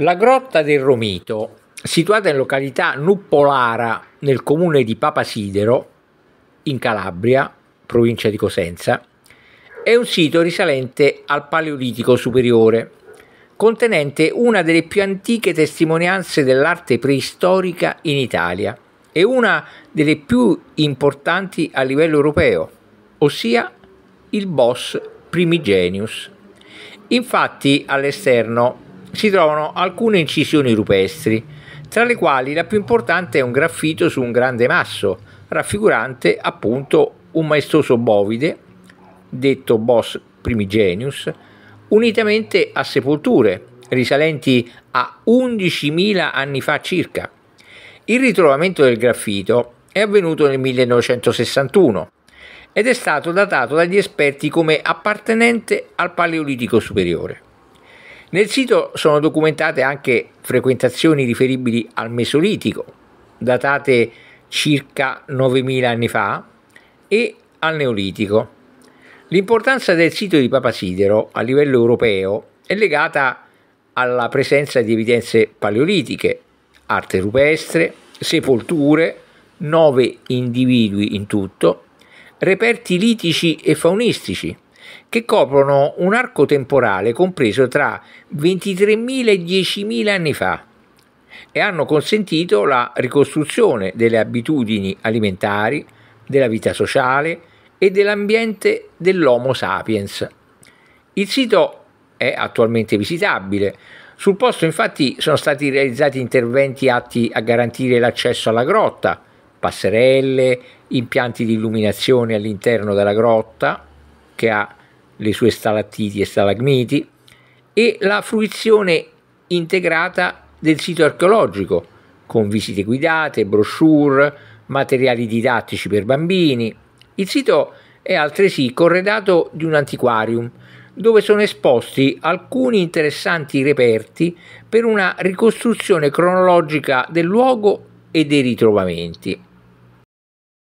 La grotta del Romito, situata in località Nuppolara nel comune di Papasidero, in Calabria, provincia di Cosenza, è un sito risalente al Paleolitico superiore, contenente una delle più antiche testimonianze dell'arte preistorica in Italia e una delle più importanti a livello europeo, ossia il Bos Primigenius. Infatti all'esterno si trovano alcune incisioni rupestri, tra le quali la più importante è un graffito su un grande masso, raffigurante appunto un maestoso bovide, detto Bos primigenius, unitamente a sepolture risalenti a 11.000 anni fa circa. Il ritrovamento del graffito è avvenuto nel 1961 ed è stato datato dagli esperti come appartenente al Paleolitico superiore. Nel sito sono documentate anche frequentazioni riferibili al Mesolitico, datate circa 9.000 anni fa, e al Neolitico. L'importanza del sito di Papa Sidero a livello europeo è legata alla presenza di evidenze paleolitiche, arte rupestre, sepolture, nove individui in tutto, reperti litici e faunistici, che coprono un arco temporale compreso tra 23.000 e 10.000 anni fa e hanno consentito la ricostruzione delle abitudini alimentari, della vita sociale e dell'ambiente dell'Homo sapiens. Il sito è attualmente visitabile. Sul posto infatti sono stati realizzati interventi atti a garantire l'accesso alla grotta, passerelle, impianti di illuminazione all'interno della grotta, che ha le sue stalattiti e stalagmiti, e la fruizione integrata del sito archeologico, con visite guidate, brochure, materiali didattici per bambini. Il sito è altresì corredato di un antiquarium, dove sono esposti alcuni interessanti reperti per una ricostruzione cronologica del luogo e dei ritrovamenti.